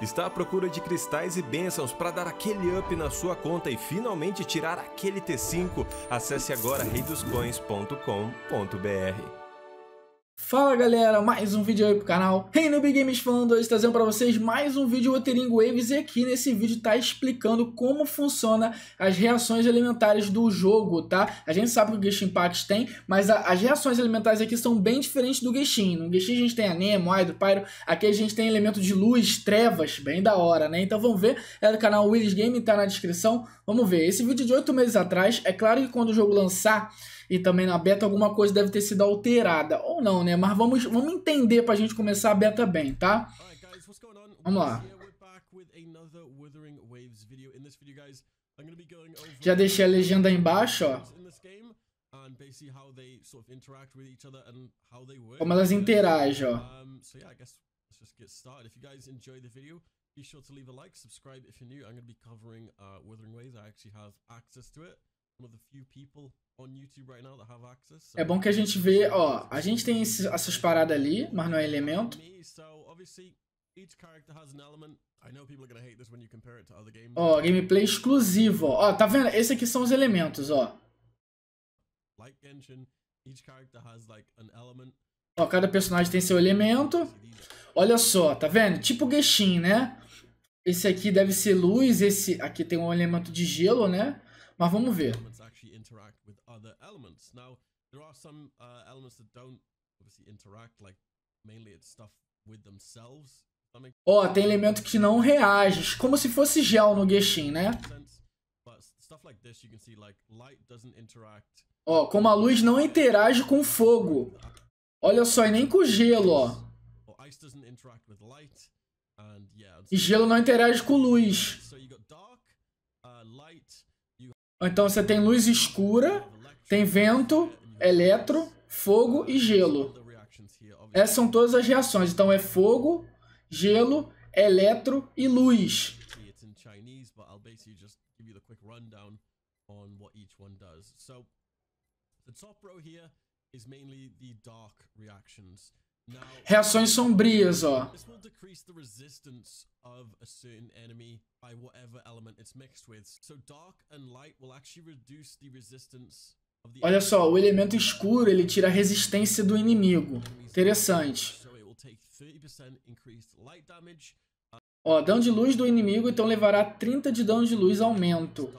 Está à procura de cristais e bênçãos para dar aquele up na sua conta e finalmente tirar aquele T5? Acesse agora reidoscoins.com.br. Fala galera, mais um vídeo aí pro canal. Hey Noob Games falando hoje trazendo para vocês mais um vídeo Wuthering Waves e aqui nesse vídeo tá explicando como funciona as reações elementares do jogo, tá? A gente sabe que o Genshin Impact tem, mas a, as reações elementares aqui são bem diferentes do Genshin. No Genshin a gente tem a Nemo, Hydro, Pyro, aqui a gente tem elemento de luz, trevas, bem da hora, né? Então vamos ver, é do canal Willis Game, tá na descrição, vamos ver. Esse vídeo de 8 meses atrás, é claro que quando o jogo lançar e também na beta alguma coisa deve ter sido alterada. Ou não, né? Mas vamos, vamos entender a gente começar a beta bem, tá? Vamos lá. Já deixei a legenda aí embaixo, ó. Como elas interagem, ó. let's just get started. If you guys enjoyed the video, be sure to leave a like, subscribe if you're new. I'm going to be covering uh, Withering Waves. I actually have access to it. É bom que a gente vê, ó, a gente tem esse, essas paradas ali, mas não é elemento. Ó, gameplay exclusivo, ó. tá vendo? Esse aqui são os elementos, ó. Ó, cada personagem tem seu elemento. Olha só, tá vendo? Tipo Geshin, né? Esse aqui deve ser luz, esse aqui tem um elemento de gelo, né? Mas vamos ver. Uh, ó, oh, tem elemento que não reage, como se fosse gel no Geshin, né? Ó, oh, como a luz não interage com fogo. Olha só, e nem com gelo, ó. E gelo não interage com luz. Então você tem luz escura, tem vento, eletro, fogo e gelo. Essas são todas as reações. Então é fogo, gelo, eletro e luz. The top row here is mainly the dark reactions. Reações sombrias, ó. Olha só, o elemento escuro ele tira a resistência do inimigo. Interessante. Ó, dano de luz do inimigo, então levará 30 de dano de luz aumento.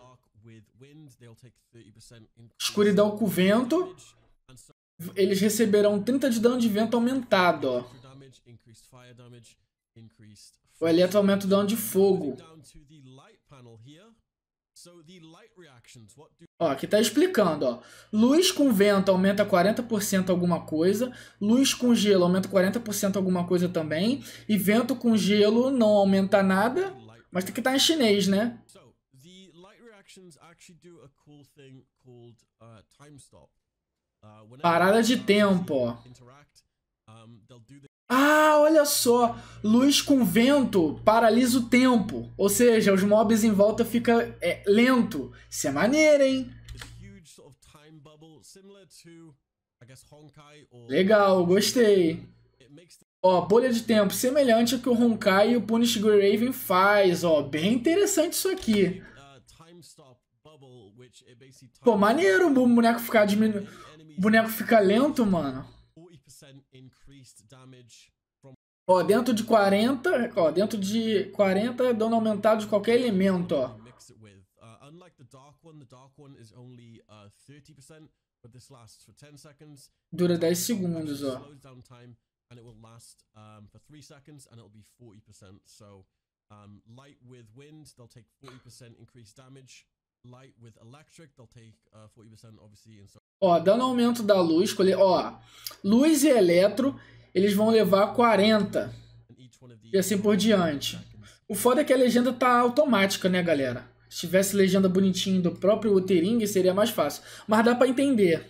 Escuridão com vento eles receberão 30 de dano de vento aumentado, ó. O eletro aumenta o dano de fogo. Ó, aqui tá explicando, ó. Luz com vento aumenta 40% alguma coisa, luz com gelo aumenta 40% alguma coisa também, e vento com gelo não aumenta nada, mas tem que estar tá em chinês, né? So, the light reactions actually do a cool thing called uh, time stop. Parada de tempo. Ah, olha só. Luz com vento paralisa o tempo. Ou seja, os mobs em volta ficam é, lento. Isso é maneiro, hein? Legal, gostei. Ó, bolha de tempo, semelhante ao que o Honkai e o Punish Raven faz, ó. Bem interessante isso aqui. Pô, maneiro o boneco ficar diminuindo. O boneco fica lento, mano. Ó, dentro de 40, ó, dentro de 40 dando aumentado de qualquer elemento, ó. Uh, uh, Dura 10 segundos, ó. and it will last um, for three seconds and it'll be 40%. So um, light with wind, they'll take 40% increased damage. Uh, ó, dando aumento da luz, escolher, ó, luz e eletro, eles vão levar 40. E assim por diante. O foda é que a legenda tá automática, né, galera? Se tivesse legenda bonitinha do próprio Utering, seria mais fácil. Mas dá para entender.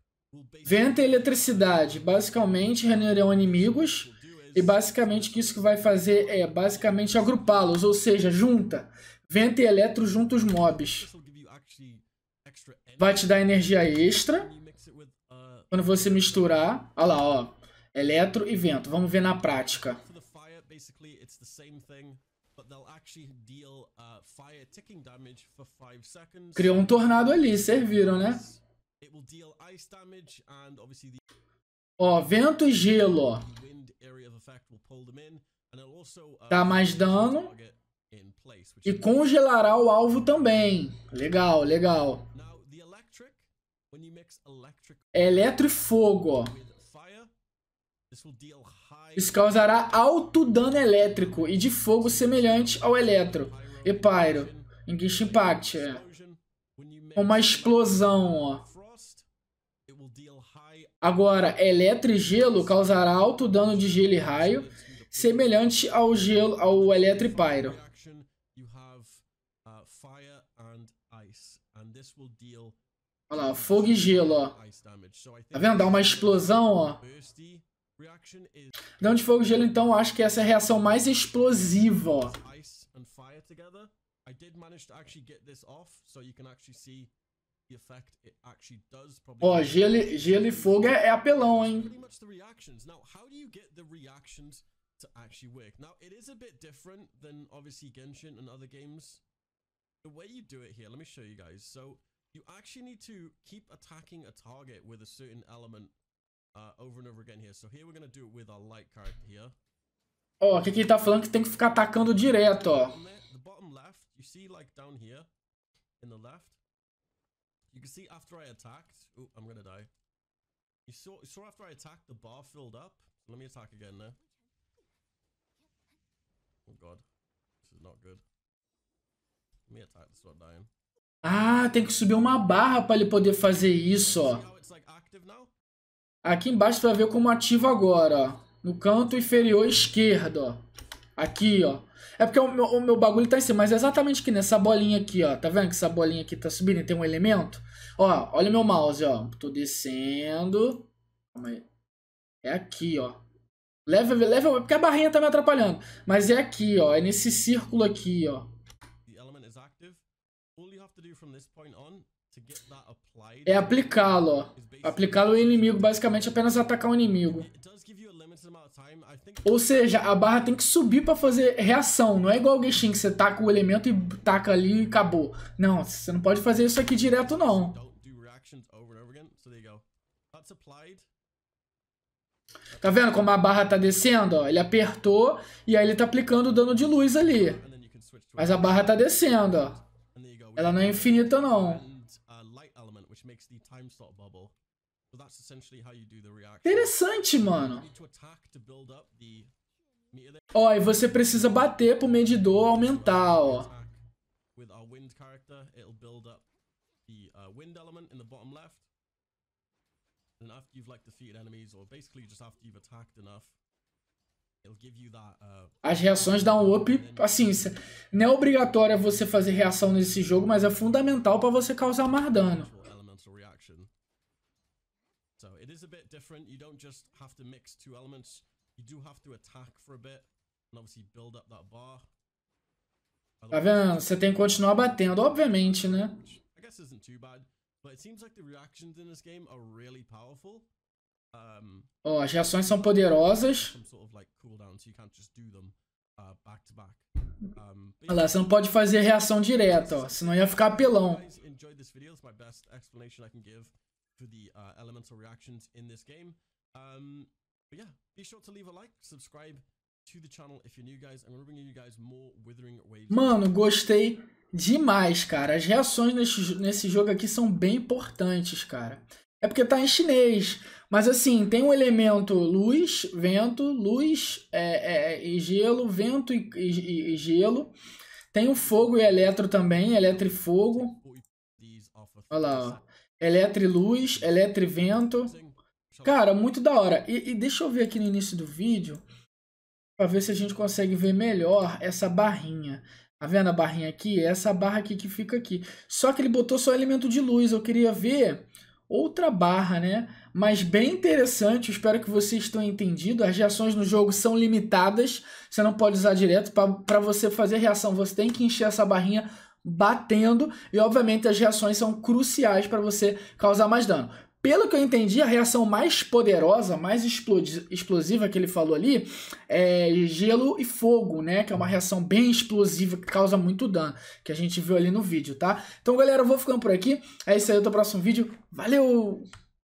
Vento e eletricidade, basicamente, renderão inimigos. E basicamente o que isso vai fazer é basicamente agrupá-los, ou seja, junta. Vento e eletro junta os mobs. Vai te dar energia extra. Quando você misturar. Olha lá, ó. Eletro e vento. Vamos ver na prática. Criou um tornado ali, serviram, né? Ó, vento e gelo, ó. Uh, Dá mais dano. E congelará o alvo também. Legal, legal. É eletro e fogo, ó. Isso causará alto dano elétrico e de fogo semelhante ao eletro e pyro. Engage impact, é. Uma explosão, ó. Agora, gelo causará alto dano de gelo e raio, semelhante ao gelo ao pyro. Olha lá, fogo e gelo, ó. Tá vendo? Dá uma explosão, ó. Dano de fogo e gelo, então, acho que essa é a reação mais explosiva, ó. much the reactions. Now, how fogo é, get apelão, hein? to actually work. Now, it is a bit different than obviously Genshin and other games. The way you do it here, let me show you guys. So, you actually need to keep attacking a target with a certain element uh, over and over again here. So, here we're going to do it with our light card here. Ó, oh, que que tá falando que tem que ficar atacando direto, ó. The bottom left, you see like down here in the left, You can see after I attacked... Oh, I'm gonna die. You saw, you saw after I attacked, the bar filled up. So let me attack again now. Oh god. This is not good. Let me attack this one dying. Ah, tem que subir uma barra pra ele poder fazer isso, ó. Aqui embaixo tu vai ver como ativo agora, ó. No canto inferior esquerdo, ó. Aqui, ó. É porque o meu, o meu bagulho tá em cima, mas é exatamente que nessa bolinha aqui, ó. Tá vendo que essa bolinha aqui tá subindo tem um elemento? Ó, olha meu mouse, ó. Tô descendo. Calma aí. É aqui, ó. Leva, leva, porque a barrinha tá me atrapalhando. Mas é aqui, ó. É nesse círculo aqui, ó. The element is active. All you have to do from this point on é aplicá-lo, ó. Aplicá-lo ao inimigo, basicamente apenas atacar o inimigo. Ou seja, a barra tem que subir para fazer reação. Não é igual o Genshin, que você taca o elemento e taca ali e acabou. Não, você não pode fazer isso aqui direto, não. Tá vendo como a barra tá descendo? Ó? Ele apertou e aí ele tá aplicando o dano de luz ali. Mas a barra tá descendo, ó. Ela não é infinita, não which makes the time slot bubble. So that's essentially how you do the reaction. Interessante, mano. Ó, e você precisa bater pro medidor aumentar, ó. With our wind character, it'll build up the uh, wind element in the bottom left. And after you've like defeated enemies, or basically just after you've attacked enough, uh, as reações dão um up, assim, não é obrigatório você fazer reação nesse jogo, mas é fundamental para você causar mais dano cancel reaction. So it is a bit different. You don't just have to mix two elements. You do have to attack for a bit and obviously build up that bar. Tá vendo? Você tem que continuar batendo, obviamente, né? I guess isn't too bad, but it seems like the reactions in this game are really powerful. Um, oh, as reações são poderosas. Sort of like cooldown, so them, uh, back back. Um, Olha lá, você não pode fazer reação direta, ó, senão ia ficar apelão enjoyed this video. It's my best explanation I can give for the uh, elemental reactions in this game. Um, but yeah, be sure to leave a like, subscribe to the channel if you're new, guys. I'm gonna bring you guys more Withering Waves. Mano, gostei demais, cara. As reações nesse, nesse jogo aqui são bem importantes, cara. É porque tá em chinês. Mas assim, tem um elemento luz, vento, luz é, é, é e gelo, vento e, e, e, gelo. Tem o fogo e eletro também, eletro e fogo. Olha lá, ó. Eletriluz, eletrivento. Cara, muito da hora. E, e, deixa eu ver aqui no início do vídeo para ver se a gente consegue ver melhor essa barrinha. Tá vendo a barrinha aqui? É essa barra aqui que fica aqui. Só que ele botou só elemento de luz. Eu queria ver outra barra, né? Mas bem interessante. espero que vocês tenham entendido. As reações no jogo são limitadas. Você não pode usar direto. Para você fazer reação, você tem que encher essa barrinha batendo e obviamente as reações são cruciais para você causar mais dano. Pelo que eu entendi, a reação mais poderosa, mais explosiva que ele falou ali é gelo e fogo, né? Que é uma reação bem explosiva que causa muito dano, que a gente viu ali no vídeo, tá? Então, galera, eu vou ficando por aqui. É isso aí, até o próximo vídeo. Valeu!